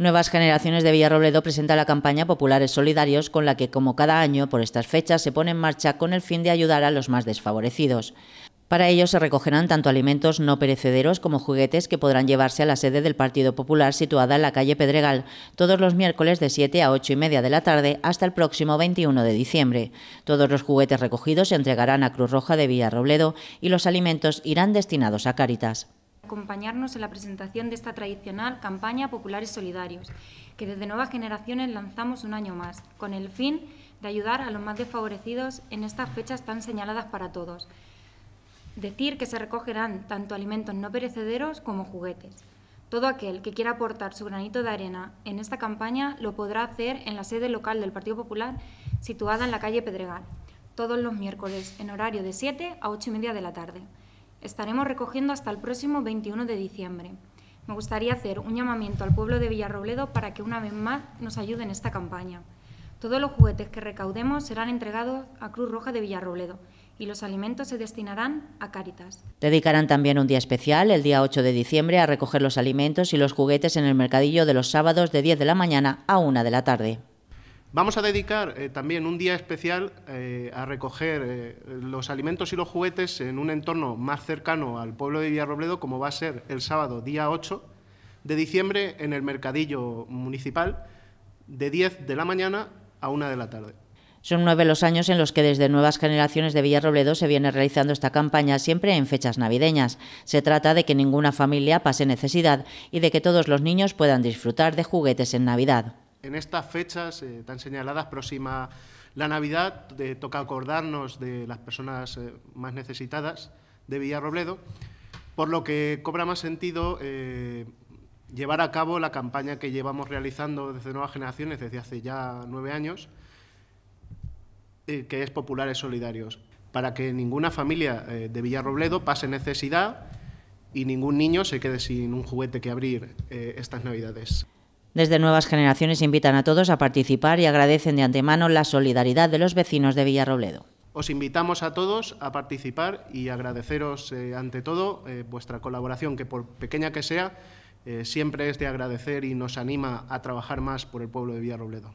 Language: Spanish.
Nuevas Generaciones de Villarrobledo presenta la campaña Populares Solidarios con la que, como cada año, por estas fechas se pone en marcha con el fin de ayudar a los más desfavorecidos. Para ello se recogerán tanto alimentos no perecederos como juguetes que podrán llevarse a la sede del Partido Popular situada en la calle Pedregal todos los miércoles de 7 a 8 y media de la tarde hasta el próximo 21 de diciembre. Todos los juguetes recogidos se entregarán a Cruz Roja de Villarrobledo y los alimentos irán destinados a Cáritas acompañarnos en la presentación de esta tradicional campaña Populares Solidarios, que desde Nuevas Generaciones lanzamos un año más, con el fin de ayudar a los más desfavorecidos en estas fechas tan señaladas para todos. Decir que se recogerán tanto alimentos no perecederos como juguetes. Todo aquel que quiera aportar su granito de arena en esta campaña lo podrá hacer en la sede local del Partido Popular, situada en la calle Pedregal, todos los miércoles en horario de 7 a 8 y media de la tarde estaremos recogiendo hasta el próximo 21 de diciembre. Me gustaría hacer un llamamiento al pueblo de Villarrobledo para que una vez más nos ayude en esta campaña. Todos los juguetes que recaudemos serán entregados a Cruz Roja de Villarrobledo y los alimentos se destinarán a Cáritas. Dedicarán también un día especial, el día 8 de diciembre, a recoger los alimentos y los juguetes en el mercadillo de los sábados de 10 de la mañana a 1 de la tarde. Vamos a dedicar eh, también un día especial eh, a recoger eh, los alimentos y los juguetes en un entorno más cercano al pueblo de Villarrobledo, como va a ser el sábado día 8 de diciembre en el mercadillo municipal, de 10 de la mañana a 1 de la tarde. Son nueve los años en los que desde nuevas generaciones de Villarrobledo se viene realizando esta campaña, siempre en fechas navideñas. Se trata de que ninguna familia pase necesidad y de que todos los niños puedan disfrutar de juguetes en Navidad en estas fechas eh, tan señaladas, próxima la Navidad, toca acordarnos de las personas eh, más necesitadas de Villarrobledo, por lo que cobra más sentido eh, llevar a cabo la campaña que llevamos realizando desde Nuevas Generaciones desde hace ya nueve años, que es Populares Solidarios, para que ninguna familia de Villarrobledo pase necesidad y ningún niño se quede sin un juguete que abrir estas Navidades. Desde Nuevas Generaciones invitan a todos a participar y agradecen de antemano la solidaridad de los vecinos de Villarrobledo. Os invitamos a todos a participar y agradeceros eh, ante todo eh, vuestra colaboración, que por pequeña que sea, eh, siempre es de agradecer y nos anima a trabajar más por el pueblo de Villarrobledo.